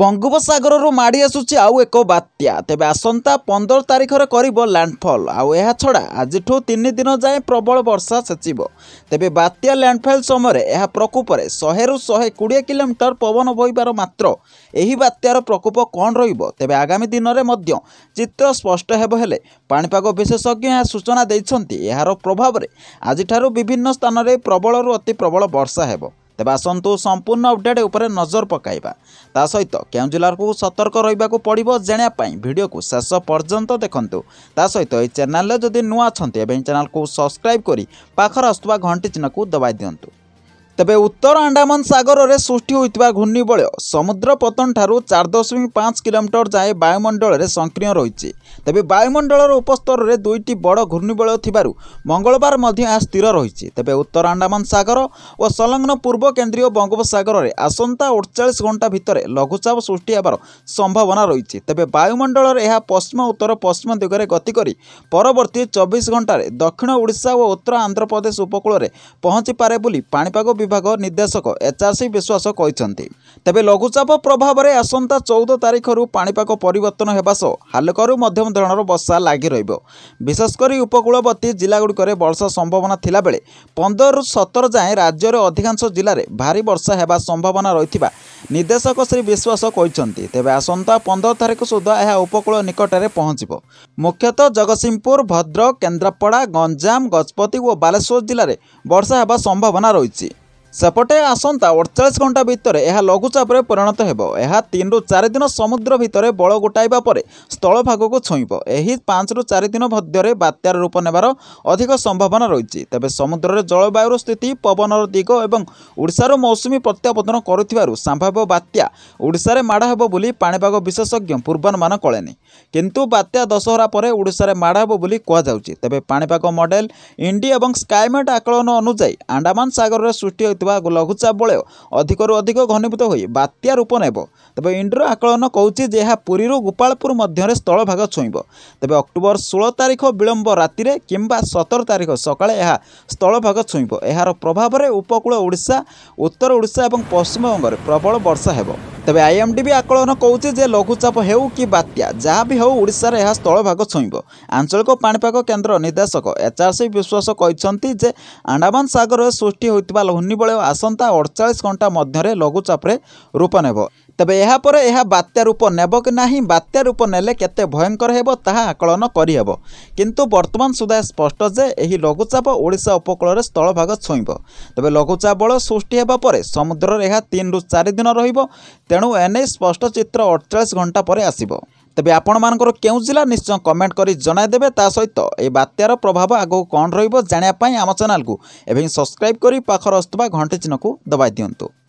ବଙ୍ଗୋପସାଗରରୁ ମାଡ଼ି ଆସୁଛି ଆଉ ଏକ ବାତ୍ୟା ତେବେ ଆସନ୍ତା ପନ୍ଦର ତାରିଖରେ କରିବ ଲ୍ୟାଣ୍ଡଫଲ୍ ଆଉ ଏହା ଛଡ଼ା ଆଜିଠୁ ତିନି ଦିନ ଯାଏଁ ପ୍ରବଳ ବର୍ଷା ସେଚିବ ତେବେ ବାତ୍ୟା ଲ୍ୟାଣ୍ଡଫଲ୍ ସମୟରେ ଏହା ପ୍ରକୋପରେ ଶହେରୁ ଶହେ କୋଡ଼ିଏ କିଲୋମିଟର ପବନ ବହିବାର ମାତ୍ର ଏହି ବାତ୍ୟାର ପ୍ରକୋପ କ'ଣ ରହିବ ତେବେ ଆଗାମୀ ଦିନରେ ମଧ୍ୟ ଚିତ୍ର ସ୍ପଷ୍ଟ ହେବ ହେଲେ ପାଣିପାଗ ବିଶେଷଜ୍ଞ ଏହା ସୂଚନା ଦେଇଛନ୍ତି ଏହାର ପ୍ରଭାବରେ ଆଜିଠାରୁ ବିଭିନ୍ନ ସ୍ଥାନରେ ପ୍ରବଳରୁ ଅତି ପ୍ରବଳ ବର୍ଷା ହେବ ତେବେ ଆସନ୍ତୁ ସମ୍ପୂର୍ଣ୍ଣ ଅପଡେଟ୍ ଉପରେ ନଜର ପକାଇବା ତା ସହିତ କେଉଁ ଜିଲ୍ଲାକୁ ସତର୍କ ରହିବାକୁ ପଡ଼ିବ ଜାଣିବା ପାଇଁ ଭିଡ଼ିଓକୁ ଶେଷ ପର୍ଯ୍ୟନ୍ତ ଦେଖନ୍ତୁ ତା ସହିତ ଏହି ଚ୍ୟାନେଲରେ ଯଦି ନୂଆ ଅଛନ୍ତି ଏବେ ଏହି ଚ୍ୟାନେଲକୁ ସବସ୍କ୍ରାଇବ୍ କରି ପାଖରେ ଆସୁଥିବା ଘଣ୍ଟି ଚିହ୍ନକୁ ଦବାଇ ଦିଅନ୍ତୁ ତେବେ ଉତ୍ତର ଆଣ୍ଡାମାନ ସାଗରରେ ସୃଷ୍ଟି ହୋଇଥିବା ଘୂର୍ଣ୍ଣିବଳୟ ସମୁଦ୍ର ପତନଠାରୁ ଚାରି ଦଶମିକ ପାଞ୍ଚ କିଲୋମିଟର ଯାଏଁ ବାୟୁମଣ୍ଡଳରେ ସଂକୀର୍ଣ୍ଣ ରହିଛି ତେବେ ବାୟୁମଣ୍ଡଳର ଉପସ୍ତରରେ ଦୁଇଟି ବଡ଼ ଘୂର୍ଣ୍ଣିବଳୟ ଥିବାରୁ ମଙ୍ଗଳବାର ମଧ୍ୟ ଏହା ସ୍ଥିର ରହିଛି ତେବେ ଉତ୍ତର ଆଣ୍ଡାମାନ ସାଗର ଓ ସଂଲଗ୍ନ ପୂର୍ବ କେନ୍ଦ୍ରୀୟ ବଙ୍ଗୋପସାଗରରେ ଆସନ୍ତା ଅଠଚାଳିଶ ଘଣ୍ଟା ଭିତରେ ଲଘୁଚାପ ସୃଷ୍ଟି ହେବାର ସମ୍ଭାବନା ରହିଛି ତେବେ ବାୟୁମଣ୍ଡଳରେ ଏହା ପଶ୍ଚିମ ଉତ୍ତର ପଶ୍ଚିମ ଦିଗରେ ଗତି କରି ପରବର୍ତ୍ତୀ ଚବିଶ ଘଣ୍ଟାରେ ଦକ୍ଷିଣ ଓଡ଼ିଶା ଓ ଉତ୍ତର ଆନ୍ଧ୍ରପ୍ରଦେଶ ଉପକୂଳରେ ପହଞ୍ଚିପାରେ ବୋଲି ପାଣିପାଗ ବିଭାଗ ନିର୍ଦ୍ଦେଶକ ଏଚ୍ଆର୍ସି ବିଶ୍ୱାସ କହିଛନ୍ତି ତେବେ ଲଘୁଚାପ ପ୍ରଭାବରେ ଆସନ୍ତା ଚଉଦ ତାରିଖରୁ ପାଣିପାଗ ପରିବର୍ତ୍ତନ ହେବା ସହ ହାଲକାରୁ ମଧ୍ୟମ ଧରଣର ବର୍ଷା ଲାଗି ରହିବ ବିଶେଷ କରି ଉପକୂଳବର୍ତ୍ତୀ ଜିଲ୍ଲାଗୁଡ଼ିକରେ ବର୍ଷା ସମ୍ଭାବନା ଥିଲାବେଳେ ପନ୍ଦରରୁ ସତର ଯାଏଁ ରାଜ୍ୟର ଅଧିକାଂଶ ଜିଲ୍ଲାରେ ଭାରୀ ବର୍ଷା ହେବା ସମ୍ଭାବନା ରହିଥିବା ନିର୍ଦ୍ଦେଶକ ଶ୍ରୀ ବିଶ୍ୱାସ କହିଛନ୍ତି ତେବେ ଆସନ୍ତା ପନ୍ଦର ତାରିଖ ସୁଦ୍ଧା ଏହା ଉପକୂଳ ନିକଟରେ ପହଞ୍ଚିବ ମୁଖ୍ୟତଃ ଜଗତସିଂହପୁର ଭଦ୍ରକ କେନ୍ଦ୍ରାପଡ଼ା ଗଞ୍ଜାମ ଗଜପତି ଓ ବାଲେଶ୍ୱର ଜିଲ୍ଲାରେ ବର୍ଷା ହେବା ସମ୍ଭାବନା ରହିଛି ସେପଟେ ଆସନ୍ତା ଅଡ଼ଚାଳିଶ ଘଣ୍ଟା ଭିତରେ ଏହା ଲଘୁଚାପରେ ପରିଣତ ହେବ ଏହା ତିନିରୁ ଚାରିଦିନ ସମୁଦ୍ର ଭିତରେ ବଳ ଗୋଟାଇବା ପରେ ସ୍ଥଳଭାଗକୁ ଛୁଇଁବ ଏହି ପାଞ୍ଚରୁ ଚାରିଦିନ ମଧ୍ୟରେ ବାତ୍ୟାର ରୂପ ନେବାର ଅଧିକ ସମ୍ଭାବନା ରହିଛି ତେବେ ସମୁଦ୍ରରେ ଜଳବାୟୁର ସ୍ଥିତି ପବନର ଦିଗ ଏବଂ ଓଡ଼ିଶାରୁ ମୌସୁମୀ ପ୍ରତ୍ୟାବର୍ତ୍ତନ କରୁଥିବାରୁ ସମ୍ଭାବ୍ୟ ବାତ୍ୟା ଓଡ଼ିଶାରେ ମାଡ଼ ହେବ ବୋଲି ପାଣିପାଗ ବିଶେଷଜ୍ଞ ପୂର୍ବାନୁମାନ କଳେନି କିନ୍ତୁ ବାତ୍ୟା ଦଶହରା ପରେ ଓଡ଼ିଶାରେ ମାଡ଼ ହେବ ବୋଲି କୁହାଯାଉଛି ତେବେ ପାଣିପାଗ ମଡେଲ ଇଣ୍ଡି ଏବଂ ସ୍କାଇମେଟ୍ ଆକଳନ ଅନୁଯାୟୀ ଆଣ୍ଡାମାନ ସାଗରରେ ସୃଷ୍ଟି ହୋଇଥିବା ହେଉଥିବା ଲଘୁଚାପ ବଳୟ ଅଧିକରୁ ଅଧିକ ଘନୀଭୂତ ହୋଇ ବାତ୍ୟା ରୂପ ନେବ ତେବେ ଇଣ୍ଡ୍ର ଆକଳନ କହୁଛି ଯେ ଏହା ପୁରୀରୁ ଗୋପାଳପୁର ମଧ୍ୟରେ ସ୍ଥଳଭାଗ ଛୁଇଁବ ତେବେ ଅକ୍ଟୋବର ଷୋହଳ ତାରିଖ ବିଳମ୍ବ ରାତିରେ କିମ୍ବା ସତର ତାରିଖ ସକାଳେ ଏହା ସ୍ଥଳଭାଗ ଛୁଇଁବ ଏହାର ପ୍ରଭାବରେ ଉପକୂଳ ଓଡ଼ିଶା ଉତ୍ତର ଓଡ଼ିଶା ଏବଂ ପଶ୍ଚିମବଙ୍ଗରେ ପ୍ରବଳ ବର୍ଷା ହେବ ତେବେ ଆଇଏମ୍ଡି ବି ଆକଳନ କହୁଛି ଯେ ଲଘୁଚାପ ହେଉ କି ବାତ୍ୟା ଯାହା ବି ହେଉ ଓଡ଼ିଶାରେ ଏହା ସ୍ଥଳଭାଗ ଛୁଇଁବ ଆଞ୍ଚଳିକ ପାଣିପାଗ କେନ୍ଦ୍ର ନିର୍ଦ୍ଦେଶକ ଏଚ୍ଆର୍ସି ବିଶ୍ୱାସ କହିଛନ୍ତି ଯେ ଆଣ୍ଡାମାନ ସାଗରରେ ସୃଷ୍ଟି ହୋଇଥିବା ଲହ୍ନିବଳୟ ଆସନ୍ତା ଅଠଚାଳିଶ ଘଣ୍ଟା ମଧ୍ୟରେ ଲଘୁଚାପରେ ରୂପ ନେବ ତେବେ ଏହାପରେ ଏହା ବାତ୍ୟା ରୂପ ନେବ କି ନାହିଁ ବାତ୍ୟା ରୂପ ନେଲେ କେତେ ଭୟଙ୍କର ହେବ ତାହା ଆକଳନ କରିହେବ କିନ୍ତୁ ବର୍ତ୍ତମାନ ସୁଦ୍ଧା ସ୍ପଷ୍ଟ ଯେ ଏହି ଲଘୁଚାପ ଓଡ଼ିଶା ଉପକୂଳରେ ସ୍ଥଳଭାଗ ଛୁଇଁବ ତେବେ ଲଘୁଚାପ ବଳ ସୃଷ୍ଟି ହେବା ପରେ ସମୁଦ୍ରରେ ଏହା ତିନିରୁ ଚାରି ଦିନ ରହିବ ତେଣୁ ଏନେଇ ସ୍ପଷ୍ଟ ଚିତ୍ର ଅଠଚାଳିଶ ଘଣ୍ଟା ପରେ ଆସିବ ତେବେ ଆପଣମାନଙ୍କର କେଉଁ ଜିଲ୍ଲା ନିଶ୍ଚୟ କମେଣ୍ଟ କରି ଜଣାଇଦେବେ ତା ସହିତ ଏହି ବାତ୍ୟାର ପ୍ରଭାବ ଆଗକୁ କ'ଣ ରହିବ ଜାଣିବା ପାଇଁ ଆମ ଚ୍ୟାନେଲକୁ ଏବେ ସବସ୍କ୍ରାଇବ୍ କରି ପାଖରେ ଆସୁଥିବା ଘଣ୍ଟେ ଚିହ୍ନକୁ ଦବାଇ ଦିଅନ୍ତୁ